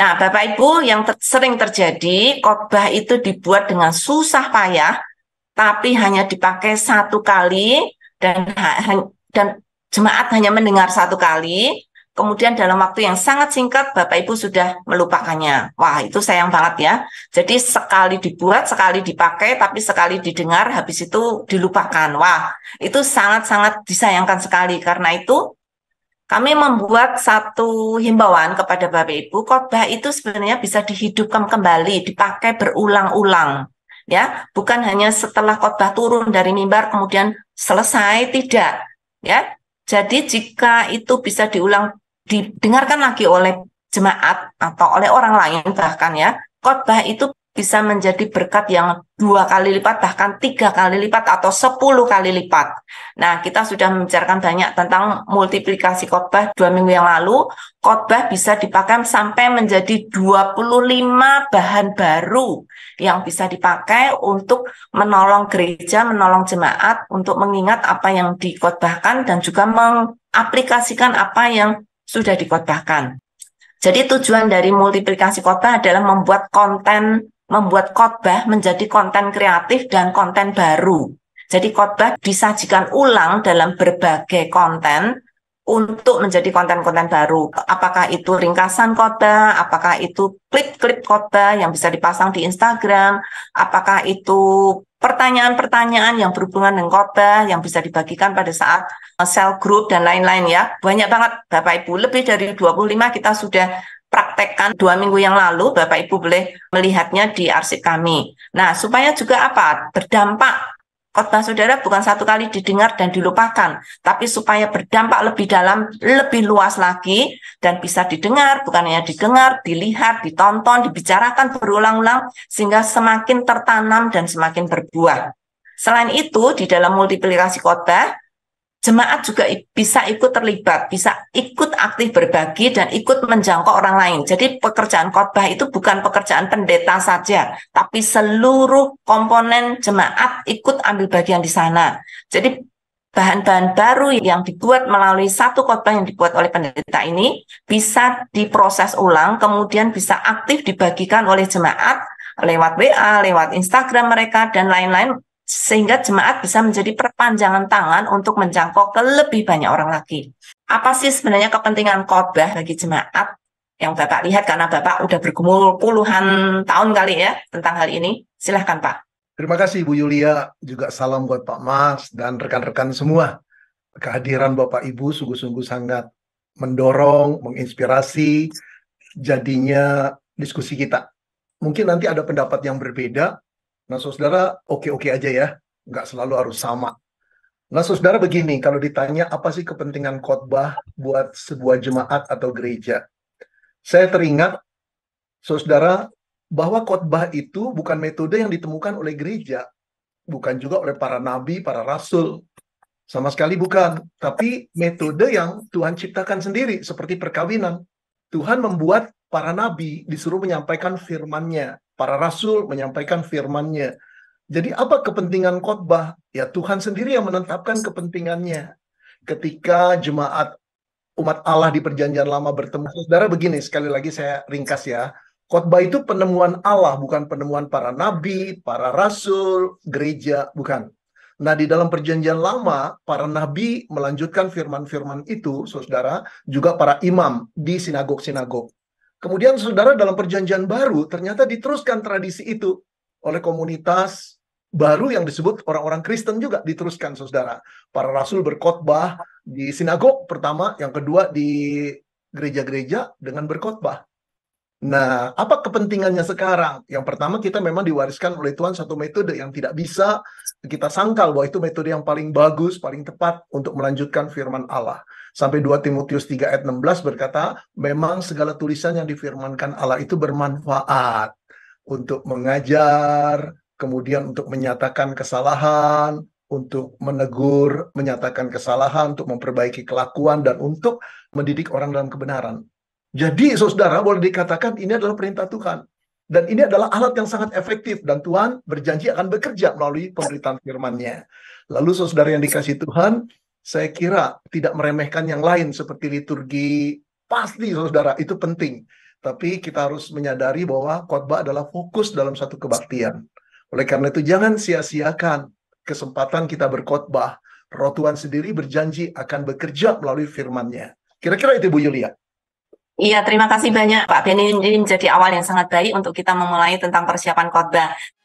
Nah, Bapak Ibu, yang ter sering terjadi, khotbah itu dibuat dengan susah payah, tapi hanya dipakai satu kali dan dan jemaat hanya mendengar satu kali, kemudian dalam waktu yang sangat singkat Bapak Ibu sudah melupakannya. Wah, itu sayang banget ya. Jadi sekali dibuat, sekali dipakai, tapi sekali didengar habis itu dilupakan. Wah, itu sangat-sangat disayangkan sekali karena itu kami membuat satu himbauan kepada Bapak Ibu, khotbah itu sebenarnya bisa dihidupkan kembali, dipakai berulang-ulang. Ya, bukan hanya setelah khotbah turun dari mimbar kemudian selesai, tidak. Ya. Jadi jika itu bisa diulang didengarkan lagi oleh jemaat atau oleh orang lain bahkan ya, khotbah itu bisa menjadi berkat yang dua kali lipat, bahkan tiga kali lipat atau sepuluh kali lipat. Nah, kita sudah membicarakan banyak tentang multiplikasi khotbah dua minggu yang lalu. Khotbah bisa dipakai sampai menjadi 25 bahan baru yang bisa dipakai untuk menolong gereja, menolong jemaat, untuk mengingat apa yang dikhotbahkan dan juga mengaplikasikan apa yang sudah dikhotbahkan. Jadi tujuan dari multiplikasi kota adalah membuat konten membuat khotbah menjadi konten kreatif dan konten baru. Jadi khotbah disajikan ulang dalam berbagai konten untuk menjadi konten-konten baru. Apakah itu ringkasan khotbah, apakah itu klip-klip khotbah yang bisa dipasang di Instagram, apakah itu pertanyaan-pertanyaan yang berhubungan dengan khotbah yang bisa dibagikan pada saat eh, sel grup dan lain-lain ya. Banyak banget Bapak Ibu, lebih dari 25 kita sudah praktekkan dua minggu yang lalu, Bapak Ibu boleh melihatnya di arsip kami. Nah, supaya juga apa? Berdampak khotbah saudara bukan satu kali didengar dan dilupakan, tapi supaya berdampak lebih dalam, lebih luas lagi dan bisa didengar, bukan hanya didengar, dilihat, ditonton, dibicarakan berulang-ulang sehingga semakin tertanam dan semakin berbuah. Selain itu, di dalam multiplikasi khotbah jemaat juga bisa ikut terlibat, bisa ikut aktif berbagi dan ikut menjangkau orang lain. Jadi pekerjaan khotbah itu bukan pekerjaan pendeta saja, tapi seluruh komponen jemaat ikut ambil bagian di sana. Jadi bahan-bahan baru yang dibuat melalui satu khotbah yang dibuat oleh pendeta ini bisa diproses ulang, kemudian bisa aktif dibagikan oleh jemaat lewat WA, lewat Instagram mereka dan lain-lain sehingga jemaat bisa menjadi perpanjangan tangan untuk menjangkau ke lebih banyak orang lagi. Apa sih sebenarnya kepentingan khotbah bagi jemaat yang Bapak lihat karena Bapak udah bergumul puluhan tahun kali ya tentang hal ini? Silahkan Pak. Terima kasih Bu Yulia, juga salam buat Pak Mas dan rekan-rekan semua. Kehadiran Bapak Ibu sungguh-sungguh sangat mendorong, menginspirasi jadinya diskusi kita. Mungkin nanti ada pendapat yang berbeda, Nah, saudara oke-oke aja ya, nggak selalu harus sama. Nah, saudara begini, kalau ditanya apa sih kepentingan khotbah buat sebuah jemaat atau gereja? Saya teringat, saudara, bahwa khotbah itu bukan metode yang ditemukan oleh gereja, bukan juga oleh para nabi, para rasul, sama sekali bukan. Tapi metode yang Tuhan ciptakan sendiri, seperti perkawinan. Tuhan membuat para nabi disuruh menyampaikan firman-Nya para rasul menyampaikan firman-Nya. Jadi apa kepentingan khotbah? Ya Tuhan sendiri yang menetapkan kepentingannya. Ketika jemaat umat Allah di perjanjian lama bertemu, saudara begini sekali lagi saya ringkas ya. Khotbah itu penemuan Allah, bukan penemuan para nabi, para rasul, gereja, bukan. Nah, di dalam perjanjian lama, para nabi melanjutkan firman-firman itu, saudara, juga para imam di sinagog-sinagog. Kemudian saudara dalam perjanjian baru ternyata diteruskan tradisi itu oleh komunitas baru yang disebut orang-orang Kristen juga diteruskan saudara. Para rasul berkhotbah di sinagog pertama, yang kedua di gereja-gereja dengan berkhotbah. Nah, apa kepentingannya sekarang? Yang pertama kita memang diwariskan oleh Tuhan satu metode yang tidak bisa kita sangkal bahwa itu metode yang paling bagus, paling tepat untuk melanjutkan firman Allah. Sampai 2 Timotius 3 ayat 16 berkata, memang segala tulisan yang difirmankan Allah itu bermanfaat untuk mengajar, kemudian untuk menyatakan kesalahan, untuk menegur, menyatakan kesalahan, untuk memperbaiki kelakuan, dan untuk mendidik orang dalam kebenaran. Jadi saudara boleh dikatakan ini adalah perintah Tuhan. Dan ini adalah alat yang sangat efektif dan Tuhan berjanji akan bekerja melalui pemberitaan firman-Nya. Lalu saudara yang dikasih Tuhan, saya kira tidak meremehkan yang lain seperti liturgi pasti saudara itu penting. Tapi kita harus menyadari bahwa khotbah adalah fokus dalam satu kebaktian. Oleh karena itu jangan sia-siakan kesempatan kita berkhotbah. Roh Tuhan sendiri berjanji akan bekerja melalui firman-Nya. Kira-kira itu Bu Yulia. Iya, terima kasih banyak Pak Benny. Ini menjadi awal yang sangat baik untuk kita memulai tentang persiapan khotbah.